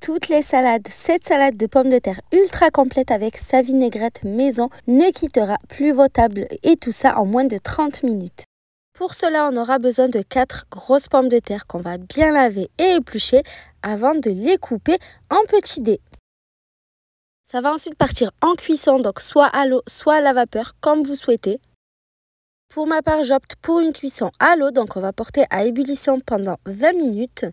toutes les salades. Cette salade de pommes de terre ultra complète avec sa vinaigrette maison ne quittera plus vos tables et tout ça en moins de 30 minutes. Pour cela, on aura besoin de 4 grosses pommes de terre qu'on va bien laver et éplucher avant de les couper en petits dés. Ça va ensuite partir en cuisson, donc soit à l'eau, soit à la vapeur, comme vous souhaitez. Pour ma part, j'opte pour une cuisson à l'eau, donc on va porter à ébullition pendant 20 minutes.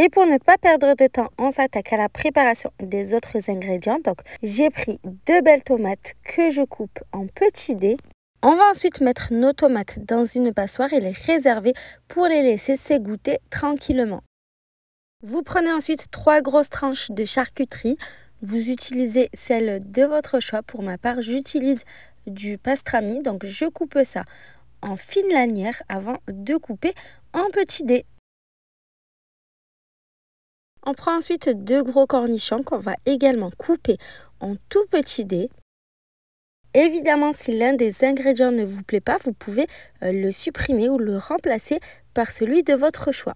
Et pour ne pas perdre de temps, on s'attaque à la préparation des autres ingrédients. Donc j'ai pris deux belles tomates que je coupe en petits dés. On va ensuite mettre nos tomates dans une passoire et les réserver pour les laisser s'égoutter tranquillement. Vous prenez ensuite trois grosses tranches de charcuterie. Vous utilisez celle de votre choix. Pour ma part, j'utilise du pastrami. Donc je coupe ça en fine lanière avant de couper en petits dés. On prend ensuite deux gros cornichons qu'on va également couper en tout petits dés. Évidemment, si l'un des ingrédients ne vous plaît pas, vous pouvez euh, le supprimer ou le remplacer par celui de votre choix.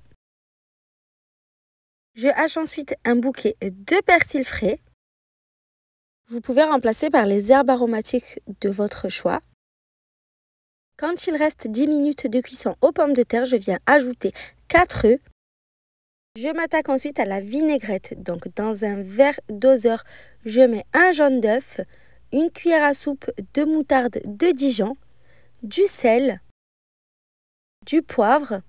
Je hache ensuite un bouquet de persil frais. Vous pouvez remplacer par les herbes aromatiques de votre choix. Quand il reste 10 minutes de cuisson aux pommes de terre, je viens ajouter 4 œufs je m'attaque ensuite à la vinaigrette. Donc dans un verre doseur, je mets un jaune d'œuf, une cuillère à soupe de moutarde de Dijon, du sel, du poivre.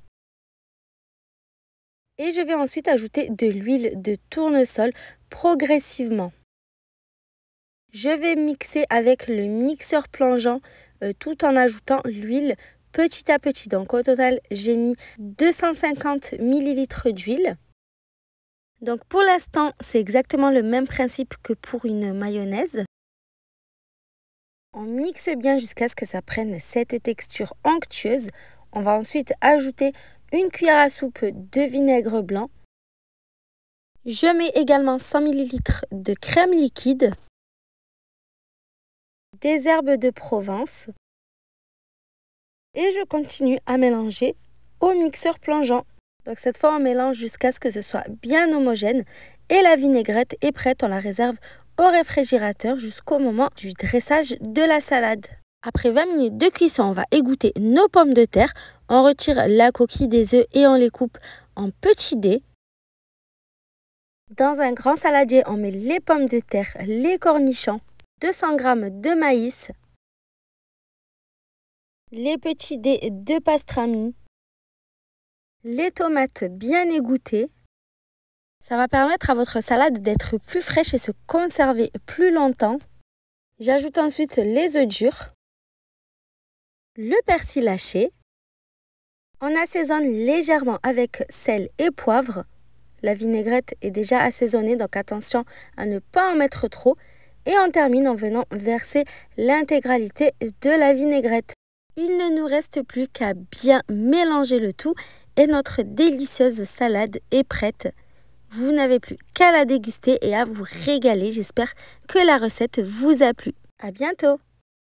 Et je vais ensuite ajouter de l'huile de tournesol progressivement. Je vais mixer avec le mixeur plongeant euh, tout en ajoutant l'huile petit à petit. Donc au total, j'ai mis 250 ml d'huile. Donc pour l'instant, c'est exactement le même principe que pour une mayonnaise. On mixe bien jusqu'à ce que ça prenne cette texture onctueuse. On va ensuite ajouter une cuillère à soupe de vinaigre blanc. Je mets également 100 ml de crème liquide, des herbes de Provence, et je continue à mélanger au mixeur plongeant. Donc cette fois, on mélange jusqu'à ce que ce soit bien homogène et la vinaigrette est prête, on la réserve au réfrigérateur jusqu'au moment du dressage de la salade. Après 20 minutes de cuisson, on va égoutter nos pommes de terre, on retire la coquille des œufs et on les coupe en petits dés. Dans un grand saladier, on met les pommes de terre, les cornichons, 200 g de maïs, les petits dés de pastrami, les tomates bien égouttées. Ça va permettre à votre salade d'être plus fraîche et se conserver plus longtemps. J'ajoute ensuite les œufs durs, le persil haché. On assaisonne légèrement avec sel et poivre. La vinaigrette est déjà assaisonnée, donc attention à ne pas en mettre trop. Et on termine en venant verser l'intégralité de la vinaigrette. Il ne nous reste plus qu'à bien mélanger le tout et notre délicieuse salade est prête. Vous n'avez plus qu'à la déguster et à vous régaler. J'espère que la recette vous a plu. À bientôt